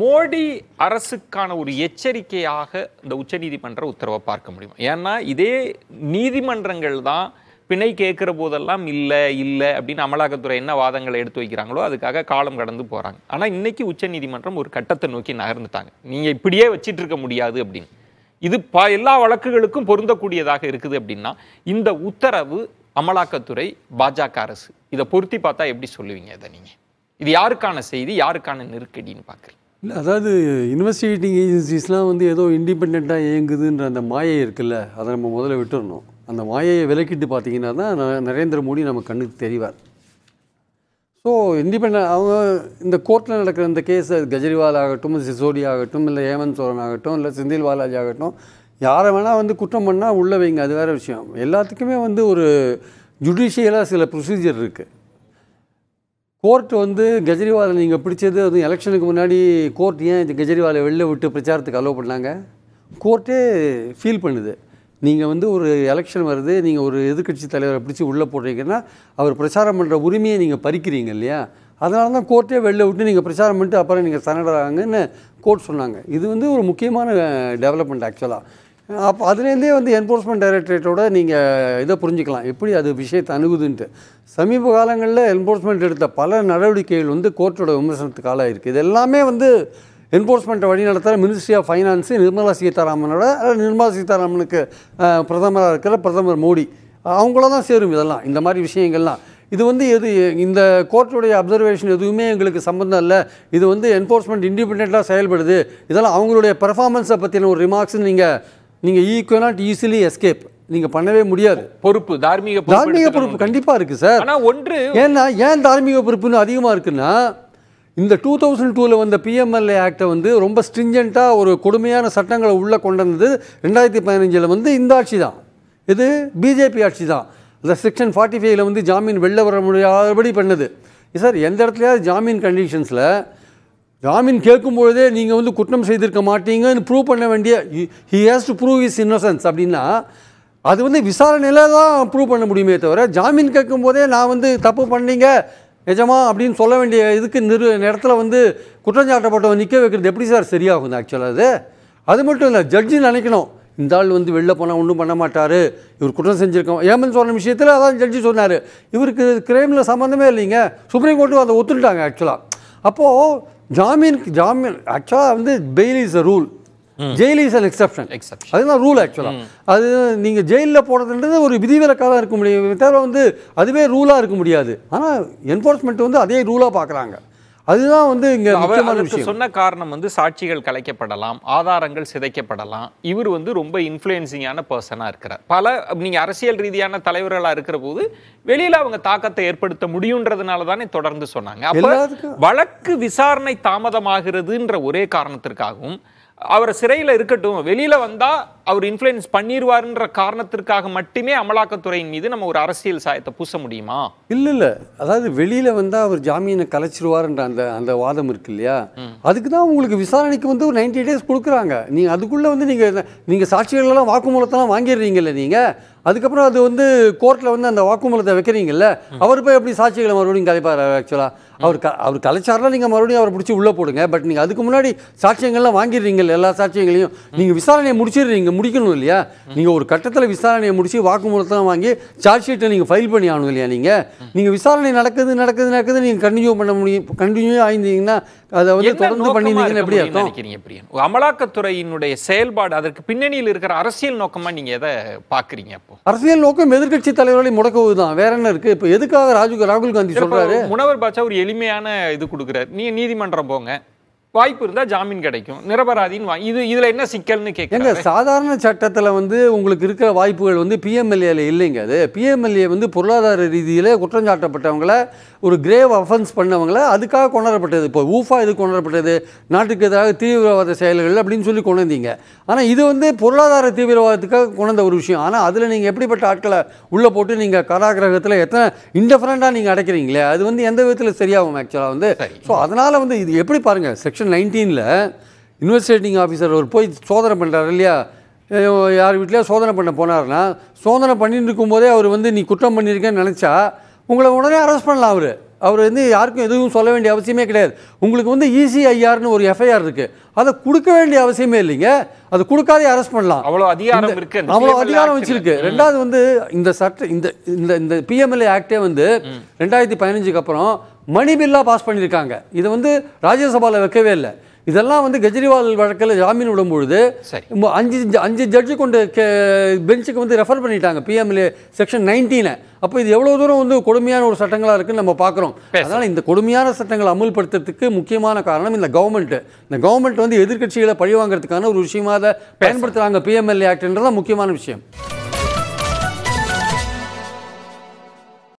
மோடி அரசுக்கான ஒரு எச்சரிக்கையாக இந்த உச்சநீதிமன்ற உத்தரவை பார்க்க முடியும் ஏன்னா இதே நீதிமன்றங்கள் தான் பிணை கேட்குற போதெல்லாம் இல்லை இல்லை அப்படின்னு அமலாக்கத்துறை என்ன வாதங்களை எடுத்து வைக்கிறாங்களோ அதுக்காக காலம் கடந்து போகிறாங்க ஆனால் இன்றைக்கி உச்சநீதிமன்றம் ஒரு கட்டத்தை நோக்கி நகர்ந்துட்டாங்க நீங்கள் இப்படியே வச்சிட்டு இருக்க முடியாது அப்படின்னு இது ப எல்லா வழக்குகளுக்கும் பொருந்தக்கூடியதாக இருக்குது அப்படின்னா இந்த உத்தரவு அமலாக்கத்துறை பாஜக அரசு இதை பொருத்தி பார்த்தா எப்படி சொல்லுவீங்க இதை நீங்கள் இது யாருக்கான செய்தி யாருக்கான நெருக்கடின்னு பார்க்குறீங்க இல்லை அதாவது இன்வெஸ்டிகேட்டிங் ஏஜென்சிஸ்லாம் வந்து ஏதோ இண்டிபெண்ட்டாக இயங்குதுன்ற அந்த மாயை இருக்குல்ல அதை நம்ம முதல்ல விட்டுடணும் அந்த மாயையை விலக்கிட்டு பார்த்தீங்கன்னா தான் நரேந்திர மோடி நம்ம கண்ணுக்கு தெரிவார் ஸோ இண்டிபெண்ட் அவங்க இந்த கோர்ட்டில் நடக்கிற இந்த கேஸ் கெஜ்ரிவால் ஆகட்டும் சிசோடி ஆகட்டும் இல்லை ஹேமந்த் சோரன் ஆகட்டும் இல்லை செந்தில் பாலாஜி ஆகட்டும் யாரை வேணால் வந்து குற்றம் பண்ணால் உள்ளே வைங்க அது வேறு விஷயம் எல்லாத்துக்குமே வந்து ஒரு ஜுடிஷியலாக சில ப்ரொசீஜர் இருக்குது கோர்ட் வந்து கெஜ்ரிவாலை நீங்கள் பிடிச்சது வந்து எலெக்ஷனுக்கு முன்னாடி கோர்ட் ஏன் இது கெஜ்ரிவாலை வெளில விட்டு பிரச்சாரத்துக்கு அலோவ் பண்ணாங்க கோர்ட்டே ஃபீல் பண்ணுது நீங்கள் வந்து ஒரு எலெக்ஷன் வருது நீங்கள் ஒரு எதிர்கட்சி தலைவரை பிடிச்சி உள்ளே போடுறீங்கன்னா அவர் பிரச்சாரம் பண்ணுற உரிமையை நீங்கள் பறிக்கிறீங்க இல்லையா அதனால தான் கோர்ட்டே வெளில விட்டு நீங்கள் பிரச்சாரம் பண்ணிட்டு அப்புறம் நீங்கள் சரணடாங்கன்னு கோர்ட் சொன்னாங்க இது வந்து ஒரு முக்கியமான டெவலப்மெண்ட் ஆக்சுவலாக அப்போ அதுலேருந்தே வந்து என்ஃபோர்ஸ்மெண்ட் டைரக்டரேட்டோட நீங்கள் இதை புரிஞ்சுக்கலாம் எப்படி அது விஷயத்தை அணுகுதுன்ட்டு சமீப காலங்களில் என்ஃபோர்ஸ்மெண்ட் எடுத்த பல நடவடிக்கைகள் வந்து கோர்ட்டோட விமர்சனத்துக்கு ஆளாயிருக்கு இது எல்லாமே வந்து என்ஃபோர்ஸ்மெண்ட்டை நடத்துகிற மினிஸ்ட்ரி ஆஃப் ஃபைனான்ஸு நிர்மலா சீதாராமனோட நிர்மலா சீதாராமனுக்கு பிரதமராக இருக்கிற பிரதமர் மோடி அவங்கள தான் சேரும் இதெல்லாம் இந்த மாதிரி விஷயங்கள்லாம் இது வந்து எது இந்த கோர்ட்டுடைய அப்சர்வேஷன் எதுவுமே எங்களுக்கு சம்மந்தம் இல்லை இது வந்து என்ஃபோர்ஸ்மெண்ட் இண்டிபெண்ட்டாக செயல்படுது இதெல்லாம் அவங்களுடைய பெர்ஃபார்மன்ஸை பற்றின ஒரு ரிமார்க்ஸ்ன்னு நீங்கள் நீங்கள் ஈ நாட் ஈஸிலி எஸ்கேப் நீங்க பண்ணவே முடியாது பொறுப்பு தார்மீக தார்மீக பொறுப்பு கண்டிப்பா இருக்கு சார் ஒன்று ஏன்னா ஏன் தார்மீக பொறுப்புன்னு அதிகமா இருக்குன்னா இந்த டூ தௌசண்ட் டூவில் வந்த பிஎம்எல்ஏ ஆக்டை வந்து ரொம்ப ஸ்ட்ரிஞ்சென்ட்டாக ஒரு கொடுமையான சட்டங்களை உள்ளே கொண்டு வந்தது ரெண்டாயிரத்தி பதினஞ்சில் வந்து இந்த ஆட்சி தான் இது பிஜேபி ஆட்சி தான் இந்த செக்ஷன் ஃபார்ட்டி ஃபைவ்ல வந்து ஜாமீன் வெளில வர முடியாதபடி பண்ணது சார் எந்த இடத்துலையாவது ஜாமீன் கண்டிஷன்ஸில் ஜாமீன் கேட்கும் பொழுதே நீங்கள் வந்து குற்றம் செய்திருக்க மாட்டீங்கன்னு ப்ரூவ் பண்ண வேண்டிய he has to prove is innocence அப்படின்னா அது வந்து விசாரணையில் தான் ப்ரூவ் பண்ண முடியுமே தவிர ஜாமீன் கேட்கும் போதே நான் வந்து தப்பு பண்ணீங்க நிஜமா அப்படின்னு சொல்ல வேண்டிய இதுக்கு நிறு இடத்துல வந்து குற்றஞ்சாட்டப்பட்டவன் நிற்க வைக்கிறது எப்படி சார் சரியாகும் ஆக்சுவலாக அது அது மட்டும் இல்லை ஜட்ஜு நினைக்கணும் இந்த ஆள் வந்து வெளில போனால் ஒன்றும் பண்ண மாட்டார் இவர் குற்றம் செஞ்சுருக்கோம் ஏமன் சொன்ன விஷயத்தில் அதான் ஜட்ஜி சொன்னார் இவருக்கு கிரைமில் சம்மந்தமே இல்லைங்க சுப்ரீம் கோர்ட்டு அதை ஒத்துட்டாங்க ஆக்சுவலாக அப்போது ஜாமீனுக்கு ஜாமீன் ஆக்சுவலாக வந்து bail is a rule jail is an exception exception அதுதான் ரூல் ஆக்சுவலாக அது நீங்கள் ஜெயிலில் போடுறதுன்றது ஒரு விதிவிலக்காக தான் இருக்க முடியும் தவிர வந்து அதுவே ரூலாக இருக்க முடியாது ஆனால் என்ஃபோர்ஸ்மெண்ட் வந்து அதே ரூலாக பார்க்குறாங்க அதுதான் வந்து இங்க சொன்ன காரணம் வந்து சாட்சிகள் கலைக்கப்படலாம் ஆதாரங்கள் சிதைக்கப்படலாம் இவர் வந்து ரொம்ப இன்ஃப்ளூயன்சிங்கான பர்சனா இருக்கிறார் பல நீங்க அரசியல் ரீதியான தலைவர்களா இருக்கிற போது வெளியில அவங்க தாக்கத்தை ஏற்படுத்த முடியுன்றதுனால தானே தொடர்ந்து சொன்னாங்க வழக்கு விசாரணை தாமதமாகிறதுன்ற ஒரே காரணத்திற்காகவும் அவர் சிறையில் இருக்கட்டும் வெளியில் வந்தால் அவர் இன்ஃப்ளூயன்ஸ் பண்ணிடுவார்ன்ற காரணத்திற்காக மட்டுமே அமலாக்கத்துறையின் மீது நம்ம ஒரு அரசியல் சாயத்தை பூச முடியுமா இல்லை இல்லை அதாவது வெளியில் வந்தால் அவர் ஜாமீனை கலைச்சிருவார்ன்ற அந்த அந்த வாதம் இருக்கு இல்லையா அதுக்கு தான் உங்களுக்கு விசாரணைக்கு வந்து ஒரு நைன்டி டேஸ் கொடுக்குறாங்க நீங்கள் அதுக்குள்ளே வந்து நீங்கள் நீங்கள் சாட்சிகளெல்லாம் வாக்குமூலத்தெல்லாம் வாங்கிடுறீங்கல்ல நீங்கள் அதுக்கப்புறம் அது வந்து கோர்ட்டில் வந்து அந்த வாக்குமூலத்தை வைக்கிறீங்கல்ல அவர் போய் எப்படி சாட்சிகளை மறுபடியும் கலைப்பார் ஆக்சுவலாக அவர் க அவர் கலைச்சாரெல்லாம் நீங்கள் மறுபடியும் அவரை பிடிச்சி உள்ளே போடுங்க பட் நீங்கள் அதுக்கு முன்னாடி சாட்சியங்கள்லாம் வாங்கிடுறீங்க எல்லா சாட்சியங்களையும் நீங்கள் விசாரணையை முடிச்சிடுறீங்க முடிக்கணும் இல்லையா நீங்கள் ஒரு கட்டத்தில் விசாரணையை முடிச்சு வாக்குமூலத்தெல்லாம் வாங்கி சார்ஜ் ஷீட்டை நீங்கள் ஃபைல் பண்ணி ஆகணும் இல்லையா நீங்கள் நீங்கள் விசாரணை நடக்குது நடக்குது நடக்குது நீங்கள் கண்டினியூ பண்ண முடியும் கண்டினியூ ஆயிருந்தீங்கன்னா அதை வந்து தொடர்ந்து பண்ணிருந்தீங்கன்னு எப்படி நினைக்கிறீங்க அமலாக்கத்துறையினுடைய செயல்பாடு அதற்கு பின்னணியில் இருக்கிற அரசியல் நோக்கமா நீங்க எதை பாக்குறீங்க அப்போ அரசியல் நோக்கம் எதிர்கட்சி தலைவர்களை முடக்குவது தான் வேற என்ன இருக்கு இப்போ எதுக்காக ராஜு ராகுல் காந்தி சொல்றாரு முனவர் பாட்சா ஒரு எளிமையான இது கொடுக்குறாரு நீ நீதிமன்றம் போங்க வாய்ப்பு இருந்தால் ஜாமீன் கிடைக்கும் நிரபராதின்னு இது இதில் என்ன சிக்கல்னு கேட்குங்க சாதாரண சட்டத்தில் வந்து உங்களுக்கு இருக்கிற வாய்ப்புகள் வந்து பிஎம்எல்ஏல இல்லைங்க அது பிஎம்எல்ஏ வந்து பொருளாதார ரீதியில் குற்றஞ்சாட்டப்பட்டவங்கள ஒரு கிரேவ் அஃபென்ஸ் பண்ணவங்கள அதுக்காக கொண்டாடப்பட்டது இப்போ ஊஃபா இது கொண்டாடப்பட்டது நாட்டுக்கு எதிராக தீவிரவாத செயல்கள் அப்படின்னு சொல்லி கொண்டு வந்தீங்க ஆனால் இது வந்து பொருளாதார தீவிரவாதத்துக்காக கொண்ட ஒரு விஷயம் ஆனால் அதில் நீங்கள் எப்படிப்பட்ட ஆட்களை உள்ளே போட்டு நீங்கள் கராகிரகத்தில் எத்தனை இன்டெஃபரண்டாக நீங்கள் அடைக்கிறீங்களே அது வந்து எந்த விதத்தில் சரியாகும் ஆக்சுவலாக வந்து ஸோ அதனால் வந்து இது எப்படி பாருங்கள் செக்ஷன் செக்ஷன் நைன்டீனில் இன்வெஸ்டிகேட்டிங் ஆஃபீஸர் அவர் போய் சோதனை பண்ணுறாரு இல்லையா யார் வீட்டிலையா சோதனை பண்ண போனார்னா சோதனை பண்ணிட்டு இருக்கும்போதே அவர் வந்து நீ குற்றம் பண்ணியிருக்கேன்னு நினச்சா உங்களை உடனே அரெஸ்ட் பண்ணலாம் அவர் அவர் வந்து யாருக்கும் எதுவும் சொல்ல வேண்டிய அவசியமே கிடையாது உங்களுக்கு வந்து இசிஐஆர்னு e ஒரு எஃப்ஐஆர் இருக்குது அதை கொடுக்க வேண்டிய அவசியமே இல்லைங்க அது கொடுக்காதே அரெஸ்ட் பண்ணலாம் அவ்வளோ அதிகாரம் இருக்கு அவ்வளோ அதிகாரம் வச்சிருக்கு ரெண்டாவது வந்து இந்த சட்ட இந்த இந்த இந்த பிஎம்எல்ஏ ஆக்டே வந்து ரெண்டாயிரத்தி பதினஞ்சுக்கு அப்புறம் மணி பில்லாக பாஸ் பண்ணியிருக்காங்க இதை வந்து ராஜ்யசபாவில் வைக்கவே இல்லை இதெல்லாம் வந்து கெஜ்ரிவால் வழக்கில் ஜாமீன் விடும்பொழுது அஞ்சு அஞ்சு ஜட்ஜு கொண்டு பெஞ்சுக்கு வந்து ரெஃபர் பண்ணிட்டாங்க பிஎம்எல்ஏ செக்ஷன் நைன்டீனை அப்போ இது எவ்வளோ தூரம் வந்து கொடுமையான ஒரு சட்டங்களாக இருக்குன்னு நம்ம பார்க்குறோம் அதனால் இந்த கொடுமையான சட்டங்களை அமுல்படுத்துறதுக்கு முக்கியமான காரணம் இந்த கவர்மெண்ட் இந்த கவர்மெண்ட் வந்து எதிர்கட்சிகளை பழிவாங்கிறதுக்கான ஒரு விஷயமாக பயன்படுத்துகிறாங்க பிஎம்எல்ஏ ஆக்டுன்றதான் முக்கியமான விஷயம்